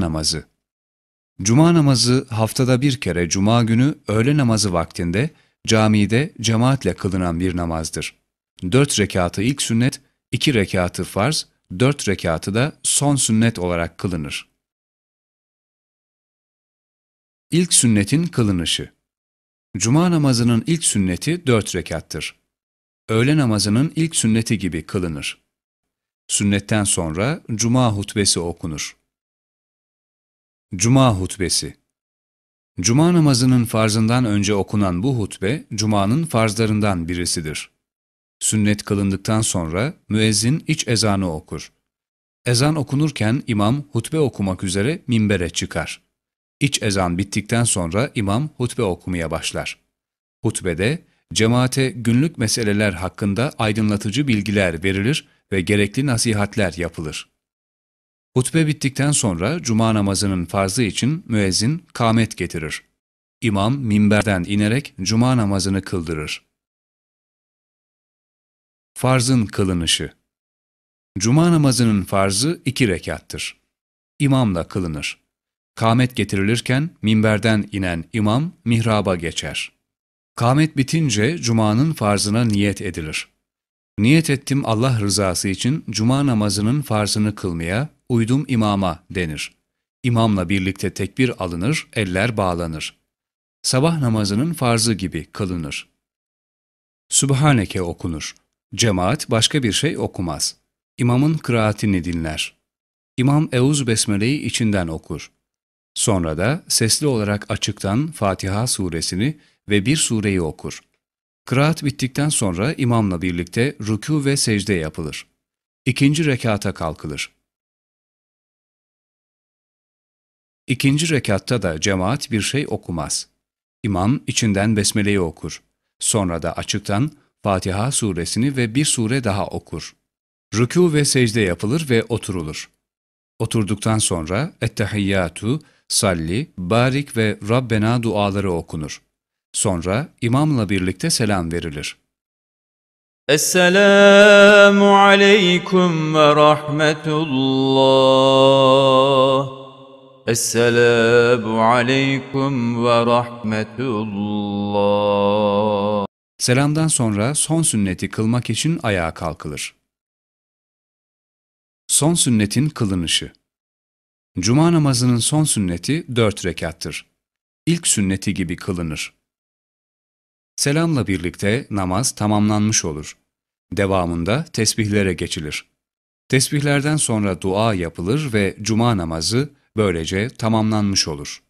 Namazı Cuma namazı haftada bir kere cuma günü öğle namazı vaktinde camide cemaatle kılınan bir namazdır. Dört rekatı ilk sünnet, iki rekatı farz, dört rekatı da son sünnet olarak kılınır. İlk sünnetin kılınışı Cuma namazının ilk sünneti dört rekattır. Öğle namazının ilk sünneti gibi kılınır. Sünnetten sonra cuma hutbesi okunur. Cuma Hutbesi Cuma namazının farzından önce okunan bu hutbe, Cuma'nın farzlarından birisidir. Sünnet kılındıktan sonra müezzin iç ezanı okur. Ezan okunurken imam hutbe okumak üzere minbere çıkar. İç ezan bittikten sonra imam hutbe okumaya başlar. Hutbede cemaate günlük meseleler hakkında aydınlatıcı bilgiler verilir ve gerekli nasihatler yapılır. Hutbe bittikten sonra cuma namazının farzı için müezzin kamet getirir. İmam minberden inerek cuma namazını kıldırır. Farzın kılınışı Cuma namazının farzı iki rekattır. İmamla kılınır. Kamet getirilirken minberden inen imam mihraba geçer. Kamet bitince cumanın farzına niyet edilir. Niyet ettim Allah rızası için cuma namazının farzını kılmaya uydum imama denir. İmamla birlikte tekbir alınır, eller bağlanır. Sabah namazının farzı gibi kılınır. Sübhaneke okunur. Cemaat başka bir şey okumaz. İmamın kıraatini dinler. İmam Euz Besmele'yi içinden okur. Sonra da sesli olarak açıktan Fatiha suresini ve bir sureyi okur. Kıraat bittikten sonra imamla birlikte rükû ve secde yapılır. İkinci rekata kalkılır. İkinci rekatta da cemaat bir şey okumaz. İmam içinden besmeleyi okur. Sonra da açıktan Fatiha suresini ve bir sure daha okur. Rükû ve secde yapılır ve oturulur. Oturduktan sonra ettehiyyatu, salli, barik ve Rabbena duaları okunur. Sonra imamla birlikte selam verilir. Esselamu aleyküm ve rahmetullah. Esselamu aleyküm ve rahmetullah. Selamdan sonra son sünneti kılmak için ayağa kalkılır. Son sünnetin kılınışı Cuma namazının son sünneti dört rekattır. İlk sünneti gibi kılınır. Selamla birlikte namaz tamamlanmış olur. Devamında tesbihlere geçilir. Tesbihlerden sonra dua yapılır ve cuma namazı Böylece tamamlanmış olur.''